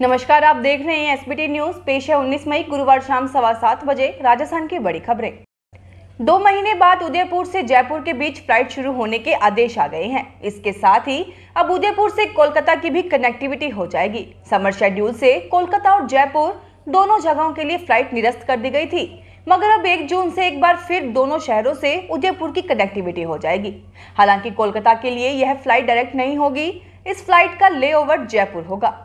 नमस्कार आप देख रहे हैं एसबीटी न्यूज पेश है उन्नीस मई गुरुवार शाम सवा सात बजे राजस्थान की बड़ी खबरें दो महीने बाद उदयपुर से जयपुर के बीच फ्लाइट शुरू होने के आदेश आ गए हैं इसके साथ ही अब उदयपुर से कोलकाता की भी कनेक्टिविटी हो जाएगी समर शेड्यूल से कोलकाता और जयपुर दोनों जगहों के लिए फ्लाइट निरस्त कर दी गई थी मगर अब एक जून से एक बार फिर दोनों शहरों से उदयपुर की कनेक्टिविटी हो जाएगी हालांकि कोलकाता के लिए यह फ्लाइट डायरेक्ट नहीं होगी इस फ्लाइट का लेओवर जयपुर होगा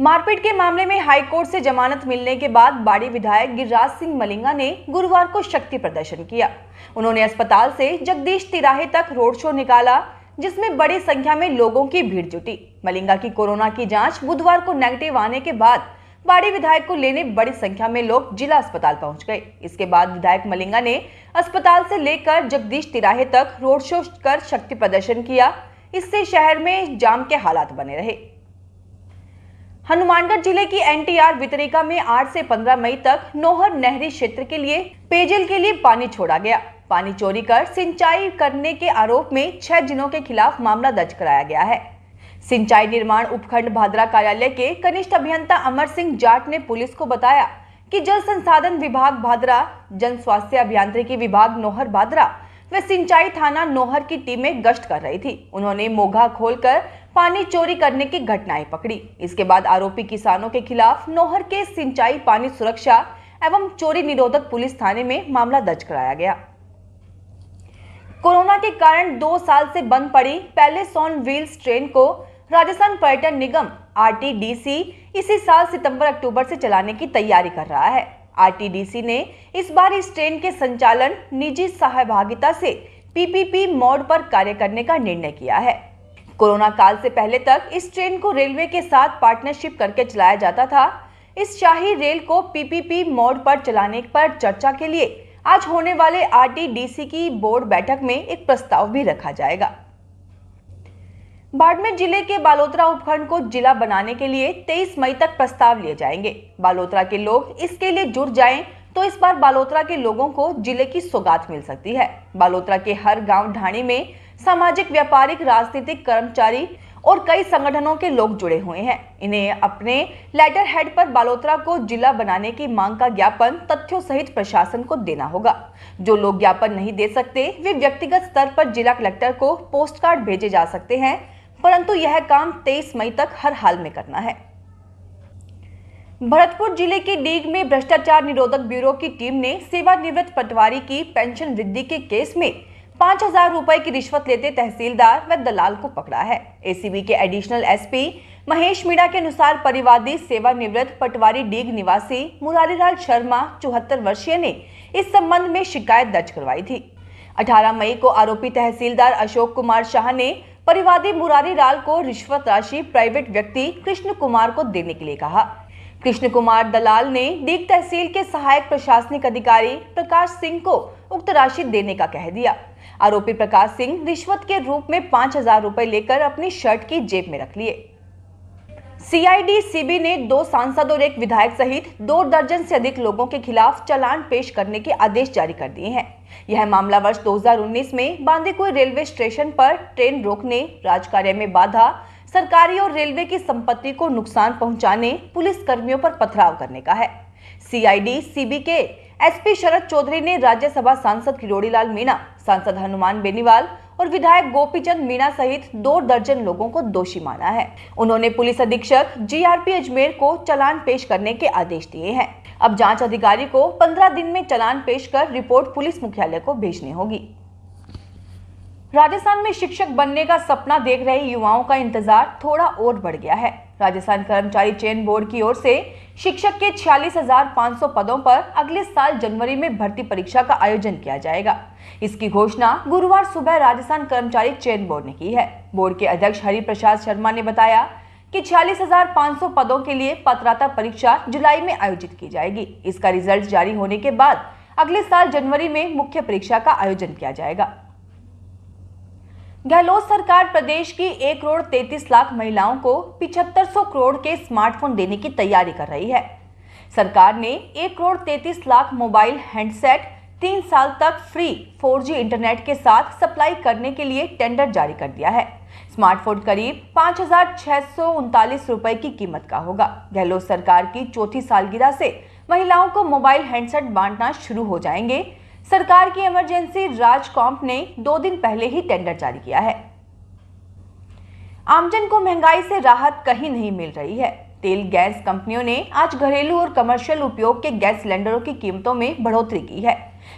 मारपीट के मामले में हाईकोर्ट से जमानत मिलने के बाद बाड़ी विधायक गिरिराज सिंह मलिंगा ने गुरुवार को शक्ति प्रदर्शन किया उन्होंने अस्पताल से जगदीश तिराहे तक रोड शो निकाला जिसमें बड़ी संख्या में लोगों की भीड़ जुटी मलिंगा की कोरोना की जांच बुधवार को नेगेटिव आने के बाद बाड़ी विधायक को लेने बड़ी संख्या में लोग जिला अस्पताल पहुंच गए इसके बाद विधायक मलिंगा ने अस्पताल से लेकर जगदीश तिराहे तक रोड शो कर शक्ति प्रदर्शन किया इससे शहर में जाम के हालात बने रहे हनुमानगढ़ जिले की एनटीआर वितरेका में 8 से 15 मई तक नोहर नहरी क्षेत्र के लिए पेयजल के लिए पानी छोड़ा गया पानी चोरी कर सिंचाई करने के आरोप में छह जिनों के खिलाफ मामला दर्ज कराया गया है सिंचाई निर्माण उपखंड भादरा कार्यालय के कनिष्ठ अभियंता अमर सिंह जाट ने पुलिस को बताया कि जल संसाधन विभाग भादरा जन स्वास्थ्य अभियांत्रिकी विभाग नोहर भादरा व सिंचाई थाना नोहर की टीमें गश्त कर रही थी उन्होंने मोघा खोलकर पानी चोरी करने की घटनाएं पकड़ी इसके बाद आरोपी किसानों के खिलाफ नोहर के सिंचाई पानी सुरक्षा एवं चोरी निरोधक पुलिस थाने में मामला दर्ज कराया गया कोरोना के कारण दो साल से बंद पड़ी पैलेस ऑन व्हील्स ट्रेन को राजस्थान पर्यटन निगम आरटीडीसी इसी साल सितंबर अक्टूबर से चलाने की तैयारी कर रहा है आरटीडीसी ने इस बार इस ट्रेन के संचालन निजी सहभागिता से पीपीपी मोड पर कार्य करने का निर्णय किया है कोरोना काल से पहले तक इस ट्रेन को रेलवे के साथ पार्टनरशिप करके चलाया जाता था इस शाही रेल को पीपीपी मोड पर चलाने पर चर्चा के लिए आज होने वाले आरटीडीसी की बोर्ड बैठक में एक प्रस्ताव भी रखा जाएगा बाड़मेर जिले के बालोतरा उपखंड को जिला बनाने के लिए 23 मई तक प्रस्ताव लिए जाएंगे बालोतरा के लोग इसके लिए जुड़ जाएं तो इस बार बालोतरा के लोगों को जिले की सौगात मिल सकती है बालोतरा के हर गांव ढाणी में सामाजिक व्यापारिक राजनीतिक कर्मचारी और कई संगठनों के लोग जुड़े हुए हैं इन्हें अपने लेटर हेड पर बालोतरा को जिला बनाने की मांग का ज्ञापन तथ्यों सहित प्रशासन को देना होगा जो लोग ज्ञापन नहीं दे सकते वे व्यक्तिगत स्तर पर जिला कलेक्टर को पोस्ट कार्ड भेजे जा सकते हैं परंतु यह काम 23 मई तक हर हाल में करना है भरतपुर जिले के डीग में भ्रष्टाचार निरोधक ब्यूरो की टीम ने सेवानिवृत्त पटवारी की पेंशन वृद्धि के केस में पांच हजार रूपए की रिश्वत लेते तहसीलदार व दलाल को पकड़ा है एसीबी के एडिशनल एसपी महेश मीणा के अनुसार परिवादी सेवानिवृत्त पटवारी डीग निवासी मुरारीलाल शर्मा चौहत्तर वर्षीय ने इस संबंध में शिकायत दर्ज करवाई थी 18 मई को आरोपी तहसीलदार अशोक कुमार शाह ने परिवादी मुरारी लाल को रिश्वत राशि प्राइवेट व्यक्ति कृष्ण कुमार को देने के लिए कहा कृष्ण कुमार दलाल ने डीग तहसील के सहायक प्रशासनिक अधिकारी प्रकाश सिंह को उक्त राशि देने का कह दिया आरोपी प्रकाश सिंह रिश्वत के रूप में पांच हजार रूपए लेकर अपनी शर्ट की जेब में रख लिए सीआईडी सीबी ने दो सांसद और एक विधायक सहित दो दर्जन से अधिक लोगों के खिलाफ चलान पेश करने के आदेश जारी कर दिए हैं यह मामला वर्ष 2019 में बांदीकुई रेलवे स्टेशन पर ट्रेन रोकने राजकार्य में बाधा सरकारी और रेलवे की संपत्ति को नुकसान पहुंचाने पुलिस कर्मियों पर पथराव करने का है सीआईडी सीबी के एसपी शरद चौधरी ने राज्यसभा सांसद किरोड़ीलाल मीणा सांसद हनुमान बेनीवाल और विधायक गोपीचंद मीणा सहित दो दर्जन लोगों को दोषी माना है उन्होंने पुलिस अधीक्षक जीआरपी अजमेर को चलान पेश करने के आदेश दिए हैं अब जांच अधिकारी को 15 दिन में चलान पेश कर रिपोर्ट पुलिस मुख्यालय को भेजनी होगी राजस्थान में शिक्षक बनने का सपना देख रहे युवाओं का इंतजार थोड़ा और बढ़ गया है राजस्थान कर्मचारी चयन बोर्ड की ओर से शिक्षक के छियालीस पदों पर अगले साल जनवरी में भर्ती परीक्षा का आयोजन किया जाएगा इसकी घोषणा गुरुवार सुबह राजस्थान कर्मचारी चयन बोर्ड ने की है बोर्ड के अध्यक्ष हरि प्रसाद शर्मा ने बताया कि 46,500 पदों के लिए पत्राता परीक्षा जुलाई में आयोजित की जाएगी इसका रिजल्ट जारी होने के बाद अगले साल जनवरी में मुख्य परीक्षा का आयोजन किया जाएगा गहलोत सरकार प्रदेश की एक करोड़ तैतीस लाख महिलाओं को पिछहत्तर सौ करोड़ के स्मार्टफोन देने की तैयारी कर रही है सरकार ने एक करोड़ तैतीस लाख मोबाइल हैंडसेट तीन साल तक फ्री 4G इंटरनेट के साथ सप्लाई करने के लिए टेंडर जारी कर दिया है स्मार्टफोन करीब पाँच रुपए की कीमत का होगा गहलोत सरकार की चौथी सालगिरह से महिलाओं को मोबाइल हैंडसेट बांटना शुरू हो जाएंगे सरकार की इमरजेंसी राज कॉम्प ने दो दिन पहले ही टेंडर जारी किया है आमजन को महंगाई से राहत कहीं नहीं मिल रही है तेल गैस कंपनियों ने आज घरेलू और कमर्शियल उपयोग के गैस सिलेंडरों की कीमतों में बढ़ोतरी की है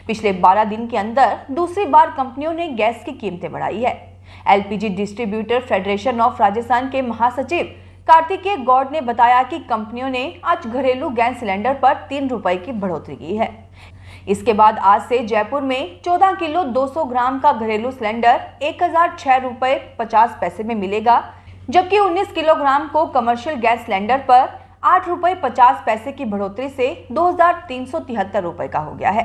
पिछले 12 दिन के अंदर दूसरी बार कंपनियों ने गैस की कीमतें बढ़ाई है LPG distributor federation of Rajasthan के महासचिव कार्तिकेय गौड़ ने बताया कि कंपनियों ने आज घरेलू गैस सिलेंडर पर तीन रुपए की बढ़ोतरी की है इसके बाद आज से जयपुर में 14 किलो 200 ग्राम का घरेलू सिलेंडर एक हजार छह पचास पैसे में मिलेगा जबकि 19 किलोग्राम को कमर्शियल गैस सिलेंडर पर आठ रुपए पचास पैसे की बढ़ोतरी से दो हजार का हो गया है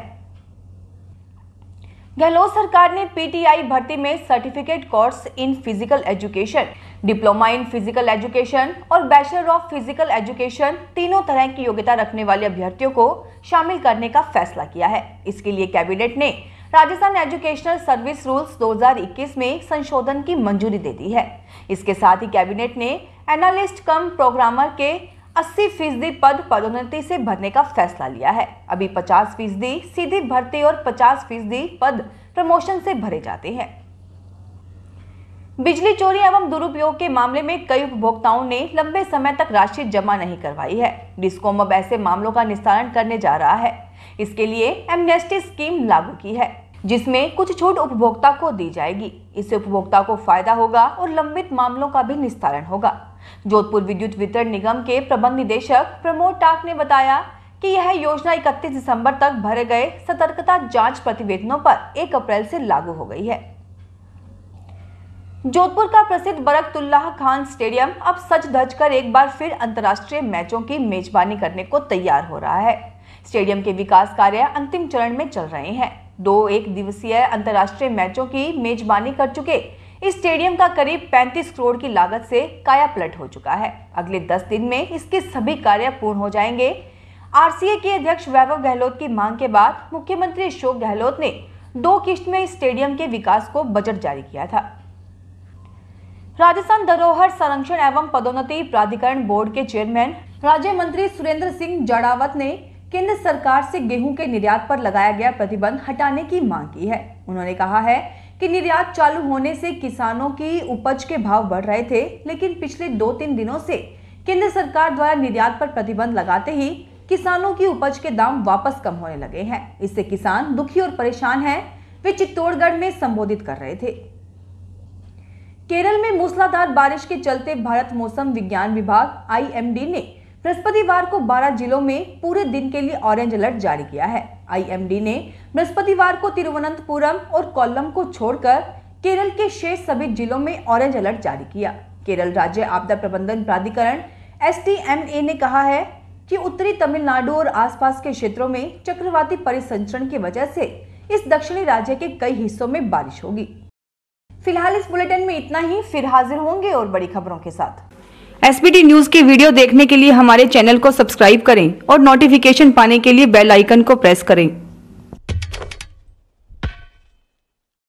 गहलोत सरकार ने पीटीआई भर्ती में certificate course in physical education diploma in physical education और बैचलर ऑफ फिजिकल एजुकेशन तीनों तरह की योग्यता रखने वाले अभ्यर्थियों को शामिल करने का फैसला किया है इसके लिए कैबिनेट ने राजस्थान एजुकेशनल सर्विस रूल्स 2021 में संशोधन की मंजूरी दे दी है इसके साथ ही कैबिनेट ने एनालिस्ट कम प्रोग्रामर के 80 फीसदी पद पदोन्नति से भरने का फैसला लिया है अभी 50 फीसदी सीधी भर्ती और 50 फीसदी पद प्रमोशन से भरे जाते हैं बिजली चोरी एवं दुरुपयोग के मामले में कई उपभोक्ताओं ने लंबे समय तक राशि जमा नहीं करवाई है डिस्कॉम अब ऐसे मामलों का निस्तारण करने जा रहा है इसके लिए एमनेस्टी स्कीम लागू की है जिसमें कुछ छूट उपभोक्ता को दी जाएगी इससे उपभोक्ता को फायदा होगा और लंबित मामलों का भी निस्तारण होगा जोधपुर विद्युत वितरण निगम के प्रबंध निदेशक प्रमोद टाक ने बताया कि यह योजना 31 दिसंबर तक भरे गए सतर्कता जांच प्रतिवेदनों पर 1 अप्रैल से लागू हो गई है जोधपुर का प्रसिद्ध बरकतुल्लाह खान स्टेडियम अब सच धज कर एक बार फिर अंतर्राष्ट्रीय मैचों की मेजबानी करने को तैयार हो रहा है स्टेडियम के विकास कार्य अंतिम चरण में चल रहे हैं दो एक दिवसीय अंतर्राष्ट्रीय मैचों की मेजबानी कर चुके इस स्टेडियम का करीब 35 करोड़ की लागत से कायापलट हो चुका है अगले 10 दिन में इसके सभी कार्य पूर्ण हो जाएंगे आरसीए के अध्यक्ष वैभव गहलोत की मांग के बाद मुख्यमंत्री अशोक गहलोत ने दो किश्त में इस स्टेडियम के विकास को बजट जारी किया था राजस्थान धरोहर संरक्षण एवं पदोन्नति प्राधिकरण बोर्ड के चेयरमैन राज्य मंत्री सुरेंद्र सिंह जड़ावत ने केंद्र सरकार से गेहूं के निर्यात पर लगाया गया प्रतिबंध हटाने की मांग की है उन्होंने कहा है कि निर्यात चालू होने से किसानों की उपज के भाव बढ़ रहे थे लेकिन पिछले दो तीन दिनों से केंद्र सरकार द्वारा निर्यात पर प्रतिबंध लगाते ही किसानों की उपज के दाम वापस कम होने लगे हैं इससे किसान दुखी और परेशान है वे चित्तौड़गढ़ में संबोधित कर रहे थे केरल में मूसलाधार बारिश के चलते भारत मौसम विज्ञान विभाग आईएमडी ने बृहस्पतिवार को 12 जिलों में पूरे दिन के लिए ऑरेंज अलर्ट जारी किया है आईएमडी ने बृहस्पतिवार को तिरुवनंतपुरम और कोल्लम को छोड़कर केरल के शेष सभी जिलों में ऑरेंज अलर्ट जारी किया केरल राज्य आपदा प्रबंधन प्राधिकरण एस ने कहा है कि उत्तरी तमिलनाडु और आसपास के क्षेत्रों में चक्रवाती परिसंचरण की वजह से इस दक्षिणी राज्य के कई हिस्सों में बारिश होगी फिलहाल इस बुलेटिन में इतना ही फिर हाजिर होंगे और बड़ी खबरों के साथ एसपीटी न्यूज की वीडियो देखने के लिए हमारे चैनल को सब्सक्राइब करें और नोटिफिकेशन पाने के लिए बेल आइकन को प्रेस करें